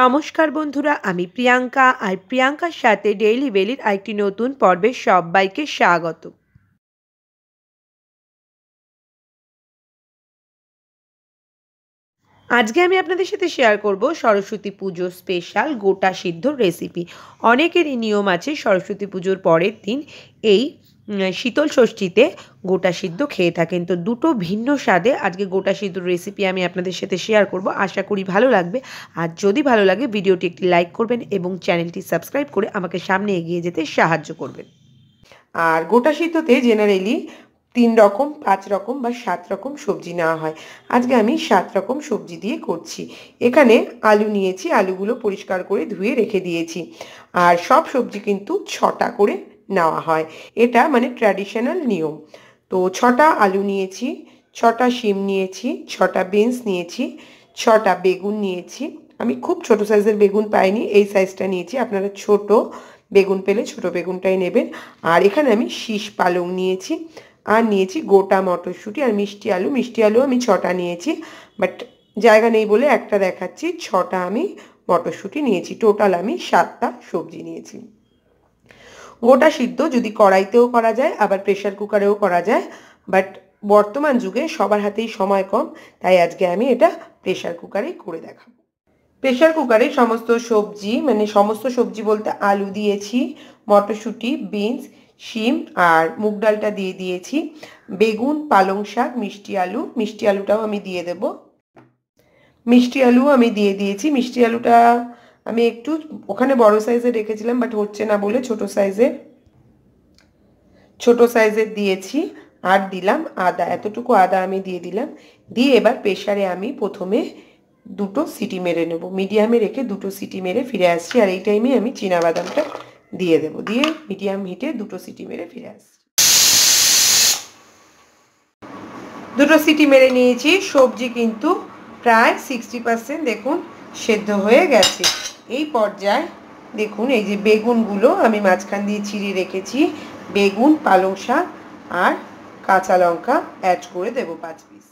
নমস্কার বন্ধুরা আমি প্রিয়াঙ্কা আর প্রিয়াঙ্কার সাথে ডেইলি ভেলির আরেকটি নতুন পর্বে সবাইকে স্বাগত আজকে আমি আপনাদের সাথে শেয়ার করব সরস্বতী পুজো স্পেশাল গোটা সিদ্ধ রেসিপি অনেকেরই নিয়ম আছে সরস্বতী পুজোর পরের দিন এই শীতল ষষ্ঠীতে গোটা সিদ্ধ খেয়ে থাকেন তো দুটো ভিন্ন স্বাদে আজকে গোটা সিদ্ধর রেসিপি আমি আপনাদের সাথে শেয়ার করব আশা করি ভালো লাগবে আর যদি ভালো লাগে ভিডিওটি একটি লাইক করবেন এবং চ্যানেলটি সাবস্ক্রাইব করে আমাকে সামনে এগিয়ে যেতে সাহায্য করবেন আর গোটা সিদ্ধতে জেনারেলি তিন রকম পাঁচ রকম বা সাত রকম সবজি নেওয়া হয় আজকে আমি সাত রকম সবজি দিয়ে করছি এখানে আলু নিয়েছি আলুগুলো পরিষ্কার করে ধুয়ে রেখে দিয়েছি আর সব সবজি কিন্তু ছটা করে নেওয়া হয় এটা মানে ট্র্যাডিশনাল নিয়ম তো ছটা আলু নিয়েছি ছটা শিম নিয়েছি ছটা বিনস নিয়েছি ছটা বেগুন নিয়েছি আমি খুব ছোট সাইজের বেগুন পাইনি এই সাইজটা নিয়েছি আপনারা ছোট বেগুন পেলে ছোট বেগুনটাই নেবেন আর এখানে আমি শীষ পালং নিয়েছি আর নিয়েছি গোটা মটরশুঁটি আর মিষ্টি আলু মিষ্টি আলু আমি ছটা নিয়েছি বাট জায়গা নেই বলে একটা দেখাচ্ছি ছটা আমি মটরশুঁটি নিয়েছি টোটাল আমি সাতটা সবজি নিয়েছি গোটা সিদ্ধ যদি কড়াইতেও করা যায় আবার প্রেশার কুকারেও করা যায় বাট বর্তমান যুগে সবার হাতেই সময় কম তাই আজকে আমি এটা প্রেশার কুকারেই করে দেখাবো প্রেশার কুকারে সমস্ত সবজি মানে সমস্ত সবজি বলতে আলু দিয়েছি মটরশুঁটি বিনস শিম আর মুগ ডালটা দিয়ে দিয়েছি বেগুন পালং শাক মিষ্টি আলু মিষ্টি আলুটাও আমি দিয়ে দেব মিষ্টি আলু আমি দিয়ে দিয়েছি মিষ্টি আলুটা আমি একটু ওখানে বড় সাইজে রেখেছিলাম বাট হচ্ছে না বলে ছোট সাইজে ছোট সাইজের দিয়েছি আর দিলাম আদা এতটুকু আদা আমি দিয়ে দিলাম দিয়ে এবার প্রেশারে আমি প্রথমে দুটো সিটি মেরে নেব মিডিয়ামে রেখে দুটো সিটি মেরে ফিরে আসছি আর এই টাইমে আমি বাদামটা দিয়ে দেব দিয়ে মিডিয়াম হিটে দুটো সিটি মেরে ফিরে আসছি দুটো সিটি মেরে নিয়েছি সবজি কিন্তু প্রায় সিক্সটি পারসেন্ট দেখুন সেদ্ধ হয়ে গেছে এই পর্যায়ে দেখুন এই যে বেগুনগুলো আমি মাঝখান দিয়ে ছিঁড়ে রেখেছি বেগুন পালং শাক আর কাঁচা লঙ্কা অ্যাড করে দেব পাঁচ পিস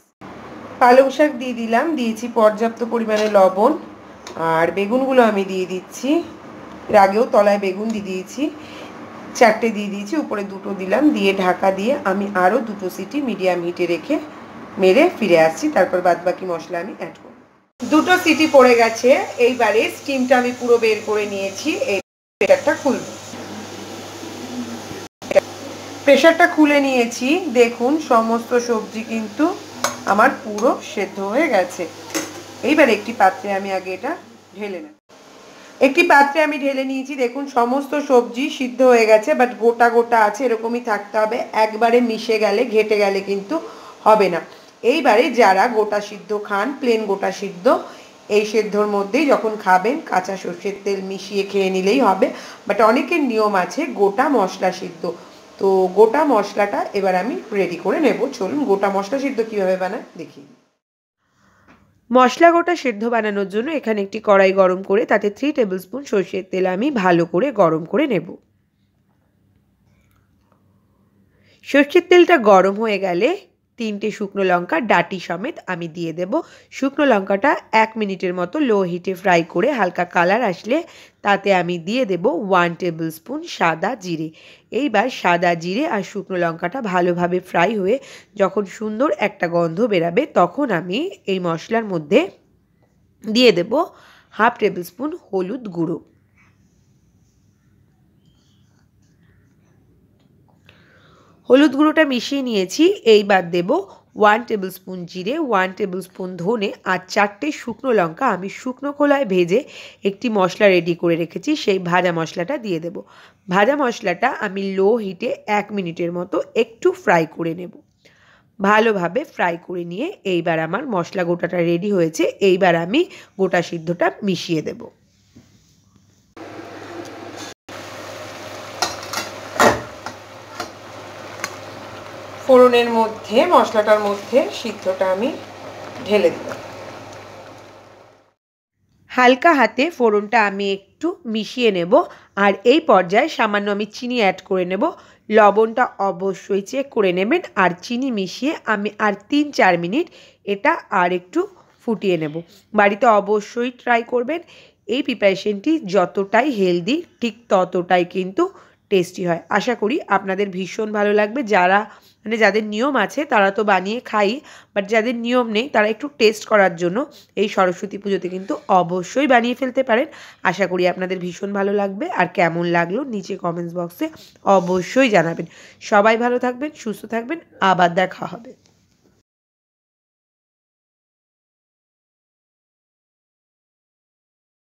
পালং শাক দিয়ে দিলাম দিয়েছি পর্যাপ্ত পরিমাণে লবণ আর বেগুনগুলো আমি দিয়ে দিচ্ছি এর আগেও তলায় বেগুন দিয়ে দিয়েছি চারটে দিয়ে দিয়েছি উপরে দুটো দিলাম দিয়ে ঢাকা দিয়ে আমি আরও দুটো সিটি মিডিয়াম হিটে রেখে মেরে ফিরে আসছি তারপর বাদবাকি মশলা আমি অ্যাড করব দুটো সিটি পড়ে গেছে এইবারে স্টিমটা আমি পুরো বের করে নিয়েছি এই প্রেশারটা খুলব প্রেশারটা খুলে নিয়েছি দেখুন সমস্ত সবজি কিন্তু আমার পুরো সেদ্ধ হয়ে গেছে এইবার একটি পাত্রে আমি আগে এটা ঢেলে নেব একটি পাত্রে আমি ঢেলে নিয়েছি দেখুন সমস্ত সবজি সিদ্ধ হয়ে গেছে বাট গোটা গোটা আছে এরকমই থাকতে হবে একবারে মিশে গেলে ঘেটে গেলে কিন্তু হবে না এইবারে যারা গোটা সিদ্ধ খান প্লেন গোটা সিদ্ধ এই সেদ্ধর মধ্যেই যখন খাবেন কাঁচা সর্ষের তেল মিশিয়ে খেয়ে নিলেই হবে বাট অনেকের নিয়ম আছে গোটা মশলা সিদ্ধ তো গোটা মশলাটা এবার আমি রেডি করে নেব চলুন গোটা মশলা সিদ্ধ কীভাবে বানায় দেখি মশলা গোটা সেদ্ধ বানানোর জন্য এখানে একটি কড়াই গরম করে তাতে থ্রি টেবিলস্পুন সর্ষের তেল আমি ভালো করে গরম করে নেব সর্ষের তেলটা গরম হয়ে গেলে তিনটে শুকনো লঙ্কা ডাটি সমেত আমি দিয়ে দেব শুকনো লঙ্কাটা এক মিনিটের মতো লো হিটে ফ্রাই করে হালকা কালার আসলে তাতে আমি দিয়ে দেব ওয়ান টেবিল স্পুন সাদা জিরে এইবার সাদা জিরে আর শুকনো লঙ্কাটা ভালোভাবে ফ্রাই হয়ে যখন সুন্দর একটা গন্ধ বেরাবে তখন আমি এই মশলার মধ্যে দিয়ে দেব হাফ টেবিল স্পুন হলুদ গুঁড়ো হলুদ গুঁড়োটা মিশিয়ে নিয়েছি এইবার দেব ওয়ান টেবিল স্পুন জিরে ওয়ান টেবিল স্পুন ধনে আর চারটে শুকনো লঙ্কা আমি শুকনো খোলায় ভেজে একটি মশলা রেডি করে রেখেছি সেই ভাজা মশলাটা দিয়ে দেব ভাজা মশলাটা আমি লো হিটে এক মিনিটের মতো একটু ফ্রাই করে নেব ভালোভাবে ফ্রাই করে নিয়ে এইবার আমার মশলা গোটাটা রেডি হয়েছে এইবার আমি গোটা সিদ্ধটা মিশিয়ে দেবো ফোড়নের মধ্যে মশলাটার মধ্যে সিদ্ধটা আমি ঢেলে দিব হালকা হাতে ফোড়নটা আমি একটু মিশিয়ে নেব আর এই পর্যায়ে সামান্য আমি চিনি অ্যাড করে নেব লবণটা অবশ্যই চেক করে নেবেন আর চিনি মিশিয়ে আমি আর তিন চার মিনিট এটা আর একটু ফুটিয়ে নেব বাড়িতে অবশ্যই ট্রাই করবেন এই প্রিপারেশনটি যতটাই হেলদি ঠিক ততটাই কিন্তু টেস্টি হয় আশা করি আপনাদের ভীষণ ভালো লাগবে যারা মানে যাদের নিয়ম আছে তারা তো বানিয়ে খাই বাট যাদের নিয়ম নেই তারা একটু টেস্ট করার জন্য এই সরস্বতী পুজোতে কিন্তু অবশ্যই বানিয়ে ফেলতে পারেন আশা করি আপনাদের ভীষণ ভালো লাগবে আর কেমন লাগলো নিচে কমেন্টস বক্সে অবশ্যই জানাবেন সবাই ভালো থাকবেন সুস্থ থাকবেন আবার দেখা হবে